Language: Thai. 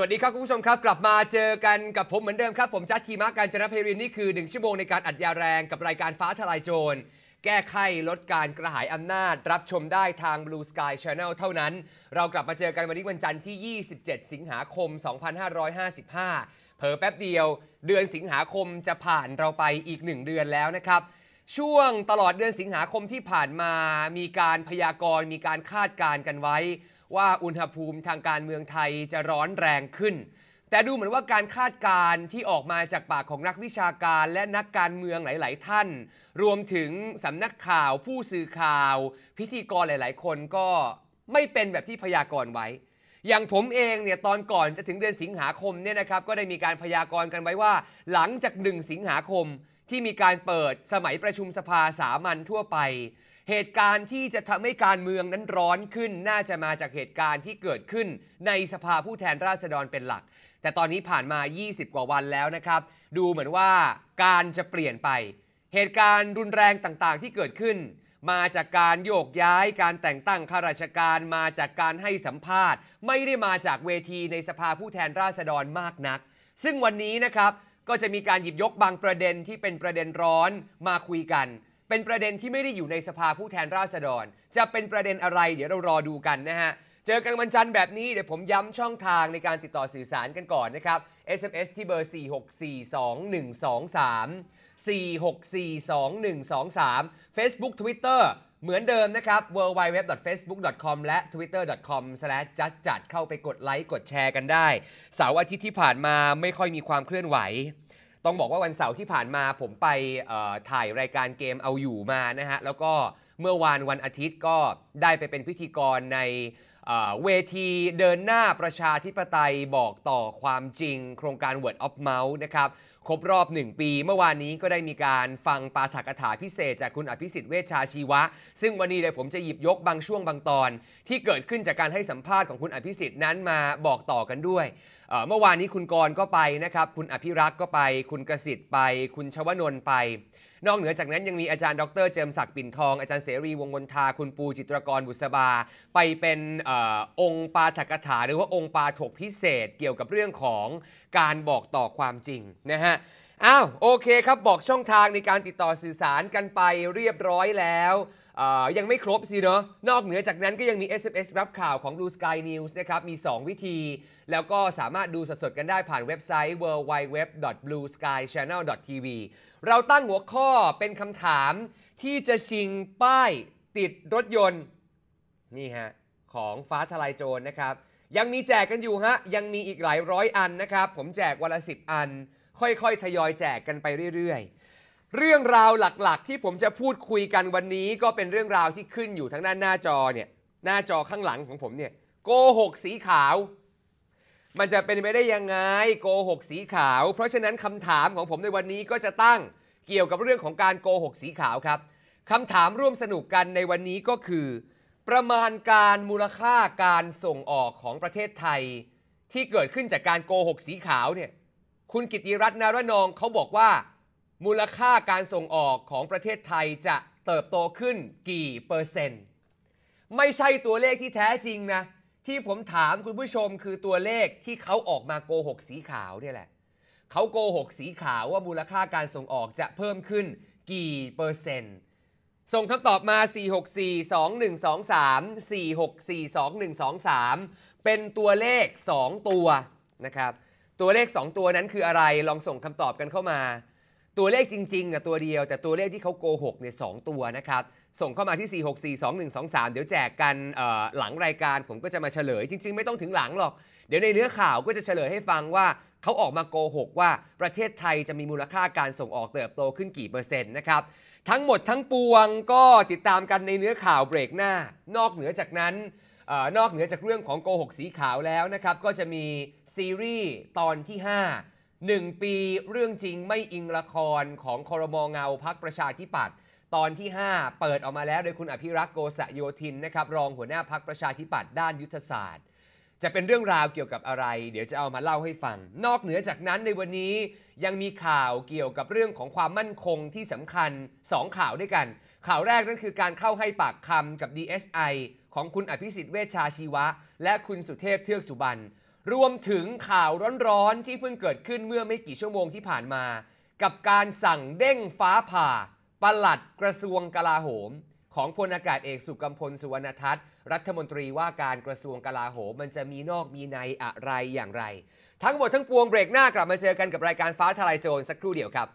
วัสดีครับคุณผู้ชมครับ กลับมาเจอกันกับผมเหมือนเดิมครับ ผมจัดทีม์กการจนเพรินนี่คือ 1 ชั่วโมงในการอัดยาแรงกับรายการฟ้าทลายโจร แก้ไขลดการกระหายอำนาจ รับชมได้ทาง Blue Sky Channel เท่านั้น เรากลับมาเจอกันวันนี้วันจันทร์ที่ 27 สิงหาคม 2555 เผลอแป๊บเดียว เดือนสิงหาคมจะผ่านเราไปอีก 1 เดือนแล้วนะครับช่วงตลอดเดือนสิงหาคมที่ผ่านมามีการพยากรณ์มีการคาดการณ์กันไว้ว่าอุณหภูมิทางการเมืองไทยจะร้อนแรงขึ้น แต่ดูเหมือนว่าการคาดการณ์ที่ออกมาจากปากของนักวิชาการและนักการเมืองหลายๆ ท่าน รวมถึงสำนักข่าวผู้สื่อข่าว พิธีกรหลาย ๆ คนก็ไม่เป็นแบบที่พยากรณ์ไว้ อย่างผมเองเนี่ยตอนก่อนจะถึงเดือนสิงหาคมเนี่ยนะครับก็ได้มีการพยากรณ์กันไว้ว่า หลังจากหนึ่งสิงหาคมที่มีการเปิดสมัยประชุมสภาสามัญทั่วไปเหตุการณ์ที่จะทำให้การเมืองนั้นร้อนขึ้น น่าจะมาจากเหตุการณ์ที่เกิดขึ้นในสภาผู้แทนราษฎรเป็นหลัก แต่ตอนนี้ผ่านมา 20 กว่าวันแล้วนะครับ ดูเหมือนว่าการจะเปลี่ยนไป เหตุการณ์รุนแรงต่างๆ ที่เกิดขึ้น มาจากการโยกย้ายการแต่งตั้งข้าราชการมาจากการให้สัมภาษณ์ ไม่ได้มาจากเวทีในสภาผู้แทนราษฎรมากนัก ซึ่งวันนี้นะครับก็จะมีการหยิบยกบางประเด็นที่เป็นประเด็นร้อนมาคุยกันเป็นประเด็นที่ไม่ได้อยู่ในสภาผู้แทนราษฎร จะเป็นประเด็นอะไร เดี๋ยวเรารอดูกันนะฮะ เจอกันวันจันทร์แบบนี้ เดี๋ยวผมย้ำช่องทางในการติดต่อสื่อสารกันก่อนนะครับ SMS ที่เบอร์ 4642123 4642123 Facebook Twitter เหมือนเดิมนะครับ www.facebook.com และ twitter.com j ั d จัดเข้าไปกดไลค์กดแชร์กันได้ เสาร์อาทิตย์ที่ผ่านมาไม่ค่อยมีความเคลื่อนไหวต้องบอกว่าวันเสาร์ที่ผ่านมาผมไปถ่ายรายการเกมเอาอยู่มานะฮะ แล้วก็เมื่อวานวันอาทิตย์ก็ได้ไปเป็นพิธีกรในเวทีเดินหน้าประชาธิปไตยบอกต่อความจริง โครงการ Word of Mouth นะครับครบรอบ 1 ปี เมื่อวานนี้ก็ได้มีการฟังปาฐกถาพิเศษจากคุณอภิสิทธิ์เวชชาชีวะ ซึ่งวันนี้เลยผมจะหยิบยกบางช่วงบางตอน ที่เกิดขึ้นจากการให้สัมภาษณ์ของคุณอภิสิทธิ์นั้นมาบอกต่อกันด้วย เมื่อวานนี้คุณกรก็ไปนะครับ คุณอภิรักษ์ก็ไป คุณกสิทธิ์ไป คุณชวนนท์ไปนอกเหนือจากนั้น ยังมีอาจารย์ดร เจิมศักดิ์ปิ่นทองอาจารย์เสรีวงวนทาคุณปูจิตรกรบุษบาไปเป็นอองค์ปาถกถาหรือว่าองค์ปาถกพิเศษเกี่ยวกับเรื่องของการบอกต่อความจริง นะฮะอ้าวโอเคครับบอกช่องทางในการติดต่อสื่อสารกันไปเรียบร้อยแล้วยังไม่ครบสิเนาะนอกเหนือจากนั้นก็ยังมี SMS รับข่าวของ Blue Sky News นะครับ มี 2 วิธี แล้วก็สามารถดูสดๆกันได้ผ่านเว็บไซต์ www.blueskychannel.tv เราตั้งหัวข้อเป็นคำถามที่จะชิงป้ายติดรถยนต์ นี่ฮะ ของฟ้าทลายโจรนนะครับ ยังมีแจกกันอยู่ฮะ ยังมีอีกหลายร้อยอันนะครับ ผมแจกวันละสิบอัน ค่อยๆ ทยอยแจกกันไปเรื่อยๆเรื่องราวหลักๆ ที่ผมจะพูดคุยกันวันนี้ก็เป็นเรื่องราวที่ขึ้นอยู่ทางด้านหน้าจอเนี่ยหน้าจอข้างหลังของผมเนี่ยโกหกสีขาวมันจะเป็นไปได้ยังไงโกหกสีขาวเพราะฉะนั้นคำถามของผมในวันนี้ก็จะตั้งเกี่ยวกับเรื่องของการโกหกสีขาวครับคำถามร่วมสนุกกันในวันนี้ก็คือ ประมาณการมูลค่าการส่งออกของประเทศไทย ที่เกิดขึ้นจากการโกหกสีขาวเนี่ยคุณกิติรัตน์นารนองเขาบอกว่ามูลค่าการส่งออกของประเทศไทยจะเติบโตขึ้นกี่เปอร์เซ็นต์ไม่ใช่ตัวเลขที่แท้จริงนะที่ผมถามคุณผู้ชมคือตัวเลขที่เขาออกมาโกหกสีขาวเนี่ยแหละเขาโกหกสีขาวว่ามูลค่าการส่งออกจะเพิ่มขึ้นกี่เปอร์เซ็นต์ส่งคำตอบมา4642123 4642123 เป็นตัวเลข 2 ตัวนะครับตัวเลข 2 ตัวนั้นคืออะไรลองส่งคำตอบกันเข้ามาตัวเลขจริงๆนะตัวเดียว แต่ตัวเลขที่เขาโกหกเนี่ยสตัวนะครับ ส่งเข้ามาที่ 4642123 เดี๋ยวแจกกันหลังรายการผมก็จะมาเฉลยจริงๆไม่ต้องถึงหลังหรอกเดี๋ยวในเนื้อข่าวก็จะเฉลยให้ฟังว่าเขาออกมาโกหกว่าประเทศไทยจะมีมูลค่าการส่งออกเติบโตขึ้นกี่เปอร์เซ็นต์นะครับ ทั้งหมดทั้งปวงก็ติดตามกันในเนื้อข่าวเบรกหน้านอกเหนือจากนั้นอนอกเหนือจากเรื่องของโกหกสีขาวแล้วนะครับก็จะมีซีรีส์ตอนที่5หนึ่งปีเรื่องจริงไม่อิงละครของคอรมองเงาพักประชาธิปัตย์ตอนที่ 5 เปิดออกมาแล้วโดยคุณอภิรักษ์โกสะโยธินนะครับรองหัวหน้าพักประชาธิปัตย์ด้านยุทธศาสตร์ จะเป็นเรื่องราวเกี่ยวกับอะไร เดี๋ยวจะเอามาเล่าให้ฟัง นอกเหนือจากนั้นในวันนี้ยังมีข่าวเกี่ยวกับเรื่องของความมั่นคงที่สำคัญ2ข่าวด้วยกัน ข่าวแรกนั่นคือ การเข้าให้ปากคำกับ DSI ของคุณอภิสิทธิ์เวชชาชีวะ และคุณสุเทพเทือกสุบรรณรวมถึงข่าวร้อนๆ ที่เพิ่งเกิดขึ้นเมื่อไม่กี่ชั่วโมงที่ผ่านมา กับการสั่งเด้งฟ้าผ่าปลัดกระทรวงกลาโหม ของพลอากาศเอกสุกัมพลสุวรรณทัศน์ รัฐมนตรีว่าการกระทรวงกลาโหมมันจะมีนอกมีในอะไรอย่างไร ทั้งหมดทั้งปวงเบรกหน้ากลับมาเจอกันกับรายการฟ้าทลายโจรสักครู่เดียวครับ